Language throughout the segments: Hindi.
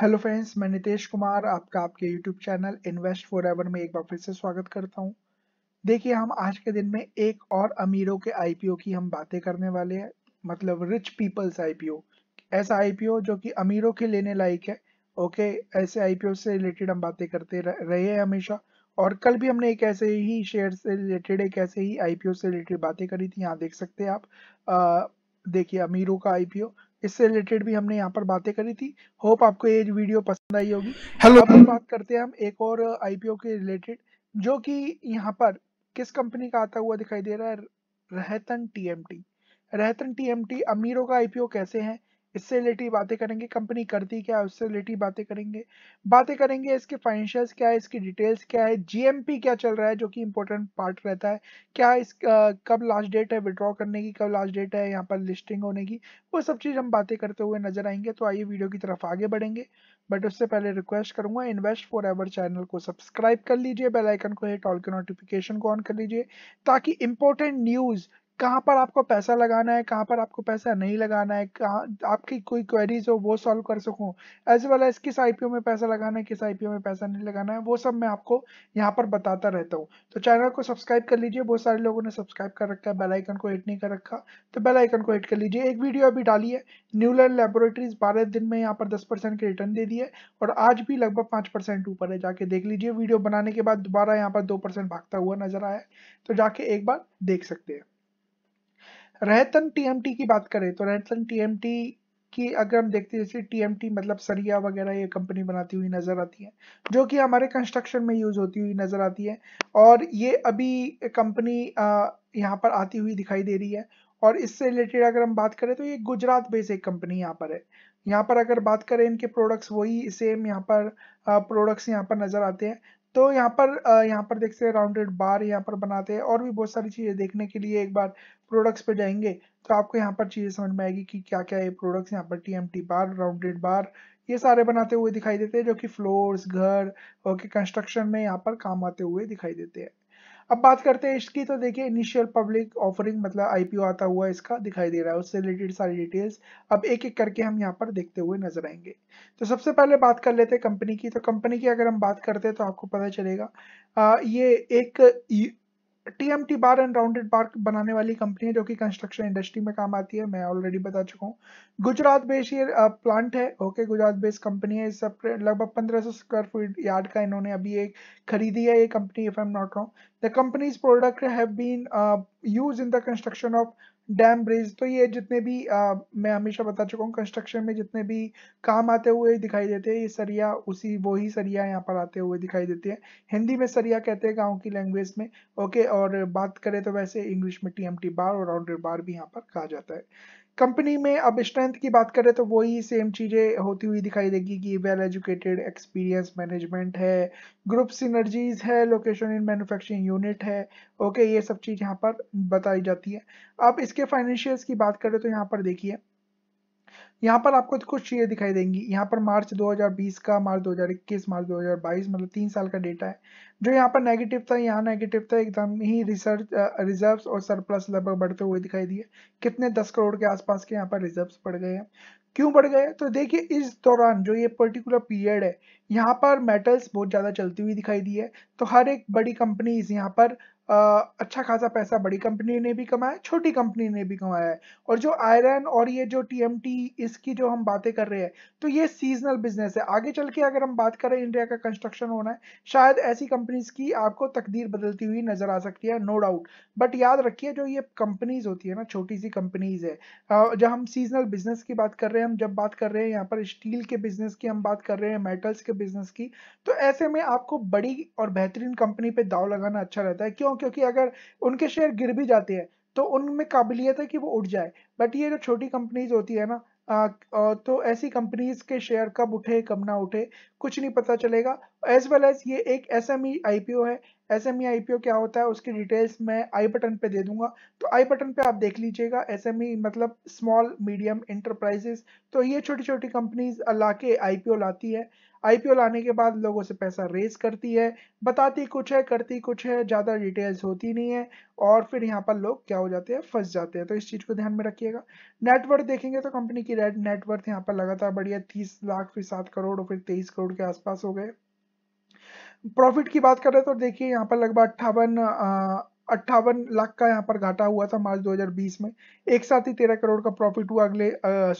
हेलो फ्रेंड्स मैं नितेश कुमार आपका आपके YouTube channel invest forever में एक बार फिर से स्वागत करता हूं देखिए हम आज के दिन में एक और अमीरों के आईपीओ की हम बातें करने वाले हैं मतलब रिच पीपल्स आईपीओ ऐसा आईपीओ जो कि अमीरों के लेने लायक है ओके ऐसे आईपीओ से रिलेटेड हम बातें करते रहे हैं हमेशा और कल भी हमने एक ऐसे ही शेयर से रिलेटेड एक ऐसे ही आईपीओ से रिलेटेड बातें करी थी यहाँ देख सकते हैं आप देखिए अमीरों का आईपीओ इससे रिलेटेड भी हमने यहाँ पर बातें करी थी होप आपको ये वीडियो पसंद आई होगी हेलो अब बात करते हैं हम एक और आईपीओ के रिलेटेड जो कि यहाँ पर किस कंपनी का आता हुआ दिखाई दे रहा है रहतन टीएमटी रहतन टीएमटी अमीरों का आईपीओ कैसे है इससे रिलेटिव बातें करेंगे कंपनी करती क्या है उससे रिलेटिव बातें करेंगे बातें करेंगे इसके फाइनेंशियल्स क्या है इसकी डिटेल्स क्या है जीएमपी क्या चल रहा है जो कि इंपॉर्टेंट पार्ट रहता है क्या इस आ, कब लास्ट डेट है विड्रॉ करने की कब लास्ट डेट है यहाँ पर लिस्टिंग होने की वो सब चीज़ हम बातें करते हुए नजर आएंगे तो आइए वीडियो की तरफ आगे बढ़ेंगे बट उससे पहले रिक्वेस्ट करूंगा इन्वेस्ट फॉर एवर चैनल को सब्सक्राइब कर लीजिए बेलाइकन को हिट ऑल के नोटिफिकेशन को ऑन कर लीजिए ताकि इंपॉर्टेंट न्यूज़ कहाँ पर आपको पैसा लगाना है कहाँ पर आपको पैसा नहीं लगाना है कहाँ आपकी कोई क्वेरीज हो वो सॉल्व कर सकूँ एज वेल एज किस आई में पैसा लगाना है किस आई में पैसा नहीं लगाना है वो सब मैं आपको यहाँ पर बताता रहता हूँ तो चैनल को सब्सक्राइब कर लीजिए बहुत सारे लोगों ने सब्सक्राइब कर रखा है बेलाइकन को हिट नहीं कर रखा तो बेलाइकन को हिट कर लीजिए एक वीडियो अभी डाली है न्यूलैंड लेबोरेटरीज बारह दिन में यहाँ पर दस परसेंट के रिटर्न दे दिए और आज भी लगभग पाँच परसेंट ऊपर है जाके देख लीजिए वीडियो बनाने के बाद दोबारा यहाँ पर दो परसेंट भागता हुआ नजर आया तो जाके एक बार देख सकते हैं रहतन टीएमटी की बात करें तो रहतन टीएमटी की अगर हम देखते हैं जैसे टी मतलब सरिया वगैरह ये कंपनी बनाती हुई नज़र आती है जो कि हमारे कंस्ट्रक्शन में यूज़ होती हुई नज़र आती है और ये अभी कंपनी यहाँ पर आती हुई दिखाई दे रही है और इससे रिलेटेड अगर हम बात करें तो ये गुजरात बेस एक कंपनी यहाँ पर है यहाँ पर अगर बात करें इनके प्रोडक्ट्स वही सेम यहाँ पर प्रोडक्ट्स यहाँ पर नज़र आते हैं तो यहाँ पर यहाँ पर देखते हैं राउंडेड बार यहाँ पर बनाते हैं और भी बहुत सारी चीज़ें देखने के लिए एक बार प्रोडक्ट्स पे जाएंगे तो आपको यहाँ पर चीज़ें समझ में आएगी कि क्या क्या ये प्रोडक्ट्स यहाँ पर T M T bar rounded bar ये सारे बनाते हुए दिखाई देते हैं जो कि फ्लोर्स घर और के कंस्ट्रक्शन में यहाँ पर काम आते हुए दिखाई देते हैं अब बात करते हैं इसकी तो देखिए इनिशियल पब्लिक ऑफरिंग मतलब आईपीओ आता हुआ इसका दिखाई दे रहा है उससे रिलेटेड सारी डिटेल्स अब एक एक करके हम यहाँ पर देखते हुए नजर आएंगे तो सबसे पहले बात कर लेते हैं कंपनी की तो कंपनी की अगर हम बात करते हैं तो आपको पता चलेगा आ, ये एक TMT bar and rounded bar बनाने वाली कंपनी है जो कि कंस्ट्रक्शन इंडस्ट्री में काम आती है मैं ऑलरेडी बता चुका हूँ गुजरात बेस ये प्लांट uh, है ओके गुजरात बेस कंपनी है इस लगभग 1500 सौ स्क्वायर फीट यार्ड का इन्होंने अभी एक खरीदी है ये company if I am not wrong the company's product have been use in the construction of dam bridge तो ये जितने भी आ, मैं हमेशा बता चुका हूँ कंस्ट्रक्शन में जितने भी काम आते हुए दिखाई देते हैं ये सरिया उसी वो ही सरिया यहाँ पर आते हुए दिखाई देते हैं हिंदी में सरिया कहते हैं गाँव की लैंग्वेज में ओके और बात करें तो वैसे इंग्लिश में टीएमटी टी बार और राउंडेड बार भी यहाँ पर कहा जाता है कंपनी में अब स्ट्रेंथ की बात करें तो वही सेम चीज़ें होती हुई दिखाई देगी कि वेल एजुकेटेड एक्सपीरियंस मैनेजमेंट है ग्रुप सिनर्जीज है लोकेशन इन मैन्युफैक्चरिंग यूनिट है ओके ये सब चीज़ यहाँ पर बताई जाती है अब इसके फाइनेंशियल्स की बात करें तो यहाँ पर देखिए यहाँ पर आपको तो कुछ चीज़ें दिखाई देंगी यहाँ पर मार्च 2020 का मार्च 2021 मार्च 2022 मतलब तीन साल का डेटा है जो यहाँ पर नेगेटिव था यहाँ नेगेटिव था एकदम ही रिसर्च रिजर्व्स और सरप्लस लगभग बढ़ते हुए दिखाई दिए कितने 10 करोड़ के आसपास के यहाँ पर रिजर्व्स बढ़ गए हैं क्यों बढ़ गए तो देखिए इस दौरान जो ये पर्टिकुलर पीरियड है यहाँ पर मेटल्स बहुत ज़्यादा चलती हुई दिखाई दी है तो हर एक बड़ी कंपनीज यहाँ पर अच्छा खासा पैसा बड़ी कंपनी ने भी कमाया छोटी कंपनी ने भी कमाया है और जो आयरन और ये जो टीएमटी इसकी जो हम बातें कर रहे हैं तो ये सीजनल बिजनेस है आगे चल के अगर हम बात करें इंडिया का कंस्ट्रक्शन होना है शायद ऐसी कंपनीज की आपको तकदीर बदलती हुई नजर आ सकती है नो डाउट बट याद रखिए जो ये कंपनीज होती है ना छोटी सी कंपनीज है जब हम सीजनल बिजनेस की बात कर रहे हैं हम जब बात कर रहे हैं यहाँ पर स्टील के बिजनेस की हम बात कर रहे हैं मेटल्स के बिजनेस की तो ऐसे में आपको बड़ी और बेहतरीन कंपनी पे दाव लगाना अच्छा रहता है क्यों क्योंकि अगर उनके शेयर गिर भी जाते हैं तो उनमें काबिलियत है कि वो उठ जाए बट ये जो छोटी कंपनीज होती है ना तो ऐसी कंपनीज के शेयर कब उठे कब ना उठे कुछ नहीं पता चलेगा एज वेल एज ये एक S M E I P O है S M E I P O क्या होता है उसकी डिटेल्स मैं आई बटन पे दे दूंगा तो आई बटन पे आप देख लीजिएगा एस एम ई मतलब स्मॉल मीडियम इंटरप्राइजेस तो ये छोटी छोटी कंपनीज ला के आई पी ओ लाती है आई पी ओ लाने के बाद लोगों से पैसा रेज करती है बताती कुछ है करती कुछ है ज़्यादा डिटेल्स होती नहीं है और फिर यहाँ पर लोग क्या हो जाते हैं फंस जाते हैं तो इस चीज़ को ध्यान में रखिएगा नेटवर्थ देखेंगे तो कंपनी की नेटवर्थ यहाँ पर लगातार बढ़िया तीस लाख फिर सात करोड़ और फिर तेईस करोड़ के आसपास हो गए प्रॉफिट की बात करें तो देखिए यहाँ पर लगभग अट्ठावन अट्ठावन लाख का यहाँ पर घाटा हुआ था मार्च 2020 में एक साथ ही तेरह करोड़ का प्रॉफिट हुआ अगले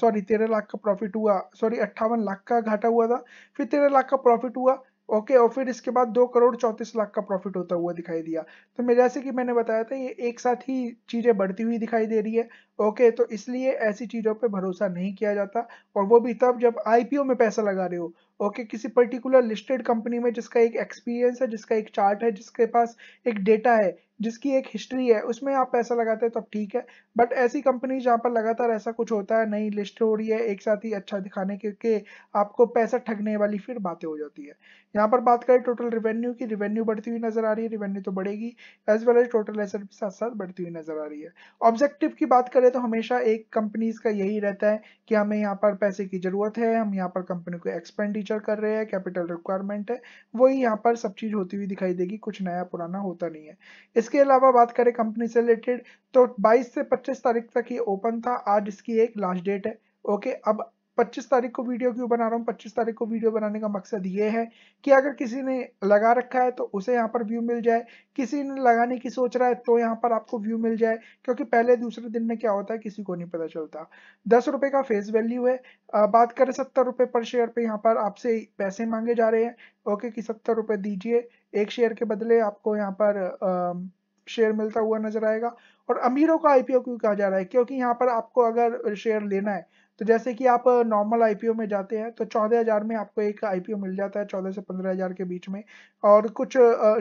सॉरी तेरह लाख का प्रॉफिट हुआ सॉरी अट्ठावन लाख का घाटा हुआ था फिर तेरह लाख का प्रॉफिट हुआ ओके और फिर इसके बाद दो करोड़ चौंतीस लाख का प्रॉफिट होता हुआ दिखाई दिया तो मैं जैसे कि मैंने बताया था ये एक साथ ही चीज़ें बढ़ती हुई दिखाई दे रही है ओके तो इसलिए ऐसी चीज़ों पे भरोसा नहीं किया जाता और वो भी तब जब आईपीओ में पैसा लगा रहे हो ओके okay, किसी पर्टिकुलर लिस्टेड कंपनी में जिसका एक एक्सपीरियंस है जिसका एक चार्ट है जिसके पास एक डेटा है जिसकी एक हिस्ट्री है उसमें आप पैसा लगाते हैं तो ठीक है बट ऐसी कंपनी जहाँ पर लगातार ऐसा कुछ होता है नई लिस्ट हो रही है एक साथ ही अच्छा दिखाने के, के आपको पैसा ठगने वाली फिर बातें हो जाती है यहाँ पर बात करें टोटल रिवेन्यू की रिवेन्यू बढ़ती हुई नजर आ रही है रिवेन्यू तो बढ़ेगी as well as total asset भी साथ साथ बढ़ती हुई नजर आ रही है ऑब्जेक्टिव की बात करें तो हमेशा एक कंपनीज का यही रहता है कि हमें यहाँ पर पैसे की जरूरत है हम यहाँ पर कंपनी को एक्सपेंडिचर एक्सपेंडिचर कर रहे हैं कैपिटल रिक्वायरमेंट है वही यहाँ पर सब चीज़ होती हुई दिखाई देगी कुछ नया पुराना होता नहीं है इसके अलावा बात करें कंपनी से रिलेटेड तो 22 से 25 तारीख तक ये ओपन था आज इसकी एक लास्ट डेट है ओके अब 25 तारीख को वीडियो क्यों बना रहा हूँ 25 तारीख को वीडियो बनाने का मकसद ये है कि अगर किसी ने लगा रखा है तो उसे यहाँ पर व्यू मिल जाए किसी ने लगाने की सोच रहा है तो यहाँ पर आपको व्यू मिल जाए क्योंकि पहले दूसरे दिन में क्या होता है किसी को नहीं पता चलता दस रुपये का फेस वैल्यू है आ, बात करें सत्तर रुपये पर शेयर पे यहाँ पर आपसे पैसे मांगे जा रहे हैं ओके कि सत्तर रुपये दीजिए एक शेयर के बदले आपको यहाँ पर शेयर मिलता हुआ नजर आएगा और अमीरों का आईपीओ क्यों कहा जा रहा है क्योंकि यहाँ पर आपको अगर शेयर लेना है तो जैसे कि आप नॉर्मल आईपीओ में जाते हैं तो चौदह हज़ार में आपको एक आईपीओ मिल जाता है चौदह से पंद्रह हज़ार के बीच में और कुछ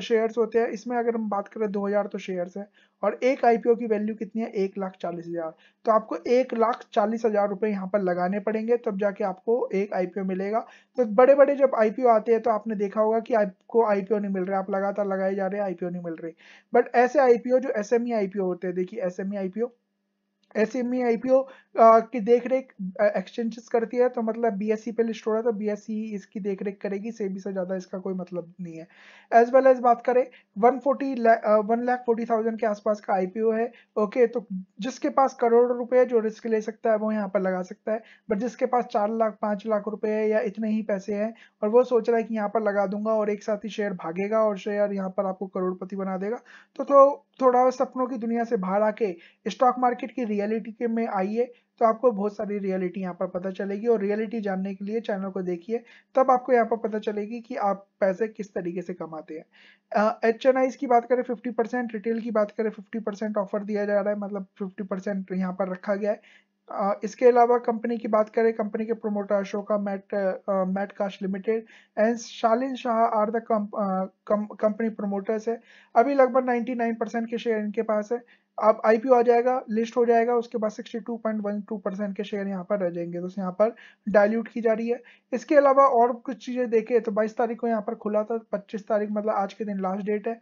शेयर्स होते हैं इसमें अगर हम बात करें दो हज़ार तो शेयर्स हैं और एक आईपीओ की वैल्यू कितनी है एक लाख चालीस हज़ार तो आपको एक लाख चालीस हज़ार रुपये यहाँ पर लगाने पड़ेंगे तब जाके आपको एक आईपीओ मिलेगा तो बड़े बड़े जब आईपीओ आते हैं तो आपने देखा होगा कि आपको आईपीओ नहीं मिल रहा आप लगातार लगाए जा रहे हैं आईपीओ नहीं मिल रही बट ऐसे आईपीओ जो ई आईपीओ होते हैं देखिए ई IPO S M I P O की देख रेख एक्सचेंजेस करती है तो मतलब बी एस सी पे लिस्ट हो रहा है तो बी एस सी इसकी देख रेख करेगी सेबी से ज़्यादा इसका कोई मतलब नहीं है एज वेल एज बात करें one forty one lakh forty thousand के आसपास का आई पी ओ है ओके तो जिसके पास करोड़ रुपए जो रिस्क ले सकता है वो यहाँ पर लगा सकता है बट जिसके पास चार लाख पाँच लाख रुपए है या इतने ही पैसे है और वो सोच रहा है कि यहाँ पर लगा दूंगा और एक साथ ही शेयर भागेगा और शेयर यहाँ पर आपको करोड़पति बना देगा तो, तो थोड़ा सपनों की दुनिया से बाहर आके स्टॉक मार्केट की रियलिटी के में आइए तो आपको बहुत सारी रियलिटी यहाँ पर पता चलेगी और रियलिटी जानने के लिए चैनल को देखिए तब आपको यहाँ पर पता चलेगी कि आप पैसे किस तरीके से कमाते हैं एच एन आईज की बात करें फिफ्टी परसेंट रिटेल की बात करें फिफ्टी परसेंट ऑफर दिया जा रहा है मतलब फिफ्टी परसेंट यहाँ पर रखा गया है इसके अलावा कंपनी की बात करें कंपनी के प्रोमोटर अशोका मैट मैट काश limited and Shalin Shah are the company promoters है अभी लगभग 99 परसेंट के शेयर इनके पास है अब आईपीओ आ जाएगा लिस्ट हो जाएगा उसके बाद 62.12 परसेंट के शेयर यहाँ पर रह जाएंगे तो यहाँ पर डाइल्यूट की जा रही है इसके अलावा और कुछ चीज़ें देखें तो 22 तारीख को यहाँ पर खुला था 25 तारीख मतलब आज के दिन लास्ट डेट है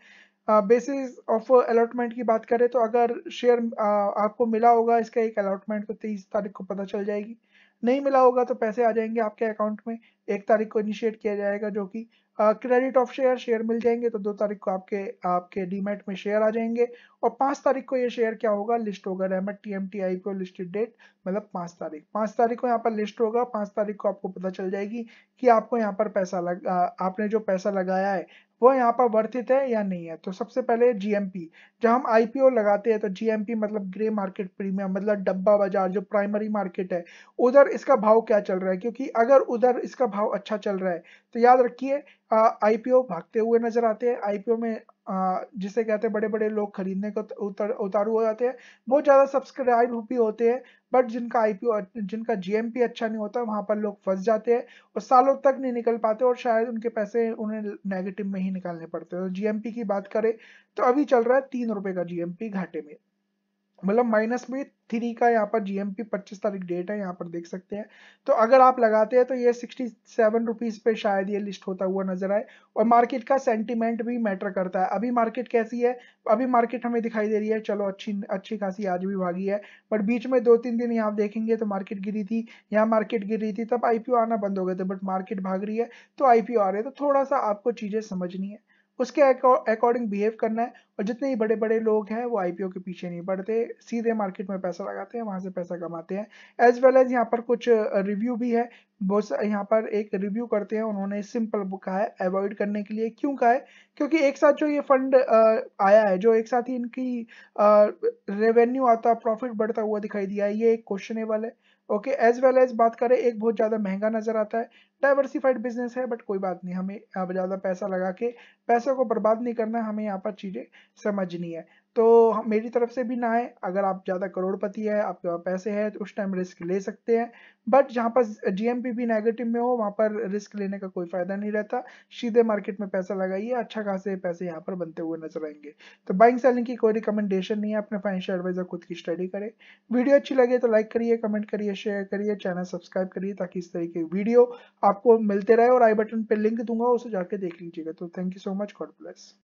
बेसिस ऑफ अलॉटमेंट की बात करें तो अगर शेयर uh, आपको मिला होगा इसका एक अलॉटमेंट को तेईस तारीख को पता चल जाएगी नहीं मिला होगा तो पैसे आ जाएंगे आपके अकाउंट में एक तारीख को इनिशिएट किया जाएगा जो कि क्रेडिट ऑफ शेयर शेयर मिल जाएंगे तो दो तारीख को आपके आपके डीमेट में शेयर आ जाएंगे और पाँच तारीख को ये शेयर क्या होगा लिस्ट होगा रेमेट T M T I P listed date मतलब पाँच तारीख पाँच तारीख को यहाँ पर लिस्ट होगा पाँच तारीख को आपको पता चल जाएगी कि आपको यहाँ पर पैसा लग uh, आपने जो पैसा लगाया है वो यहाँ पर वर्थित है या नहीं है तो सबसे पहले जीएमपी जब हम आईपीओ लगाते हैं तो जीएमपी मतलब ग्रे मार्केट प्रीमियम मतलब डब्बा बाजार जो प्राइमरी मार्केट है उधर इसका भाव क्या चल रहा है क्योंकि अगर उधर इसका भाव अच्छा चल रहा है तो याद रखिए आईपीओ भागते हुए नजर आते हैं आईपीओ में जिसे कहते हैं बड़े बड़े लोग खरीदने को उतर उतारू हो जाते हैं बहुत ज़्यादा सब्सक्राइब भी होते हैं बट जिनका आईपीओ जिनका जी अच्छा नहीं होता वहाँ पर लोग फंस जाते हैं और सालों तक नहीं निकल पाते और शायद उनके पैसे उन्हें नेगेटिव में ही निकालने पड़ते हैं तो जी की बात करें तो अभी चल रहा है तीन रुपये का जी घाटे में मतलब माइनस में थ्री का यहाँ पर जीएमपी 25 तारीख डेट है यहाँ पर देख सकते हैं तो अगर आप लगाते हैं तो ये सिक्सटी सेवन रुपीज़ पे शायद ये लिस्ट होता हुआ नजर आए और मार्केट का सेंटीमेंट भी मैटर करता है अभी मार्केट कैसी है अभी मार्केट हमें दिखाई दे रही है चलो अच्छी अच्छी खासी आज भी भागी है बट बीच में दो तीन दिन यहाँ देखेंगे तो मार्केट गिरी थी यहाँ मार्केट गिर रही थी तब आई आना बंद हो गए थे बट मार्केट भाग रही है तो आई आ रहे तो थोड़ा सा आपको चीज़ें समझनी है उसके अकॉर्डिंग बिहेव करना है और जितने ही बड़े बड़े लोग हैं वो आईपीओ के पीछे नहीं पड़ते सीधे मार्केट में पैसा लगाते हैं वहाँ से पैसा कमाते हैं एज वेल एज यहाँ पर कुछ रिव्यू भी है बहुत यहाँ पर एक रिव्यू करते हैं उन्होंने सिंपल बुक कहा है अवॉइड करने के लिए क्यों कहा है क्योंकि एक साथ जो ये फंड आया है जो एक साथ ही इनकी रेवेन्यू आता प्रॉफिट बढ़ता हुआ दिखाई दिया है ये एक क्वेश्चनेबल है ओके एज वेल एज बात करें एक बहुत ज़्यादा महंगा नज़र आता है डाइवर्सिफाइड बिजनेस है बट कोई बात नहीं हमें ज़्यादा पैसा लगा के पैसों को बर्बाद नहीं करना हमें यहाँ पर चीज़ें समझनी है तो मेरी तरफ से भी ना आए अगर आप ज़्यादा करोड़पति है आपके पास पैसे हैं तो उस टाइम रिस्क ले सकते हैं बट जहाँ पर जीएमपी भी नेगेटिव में हो वहाँ पर रिस्क लेने का कोई फ़ायदा नहीं रहता सीधे मार्केट में पैसा लगाइए अच्छा खासे पैसे यहाँ पर बनते हुए नजर आएंगे तो बाइंग सेलिंग की कोई रिकमेंडेशन नहीं है अपने फाइनेंशियल एडवाइजर खुद की स्टडी करें वीडियो अच्छी लगे तो लाइक करिए कमेंट करिए शेयर करिए चैनल सब्सक्राइब करिए ताकि इस तरीके की वीडियो आपको मिलते रहे और आई बटन पर लिंक दूंगा उसे जाके देख लीजिएगा तो thank you so much God bless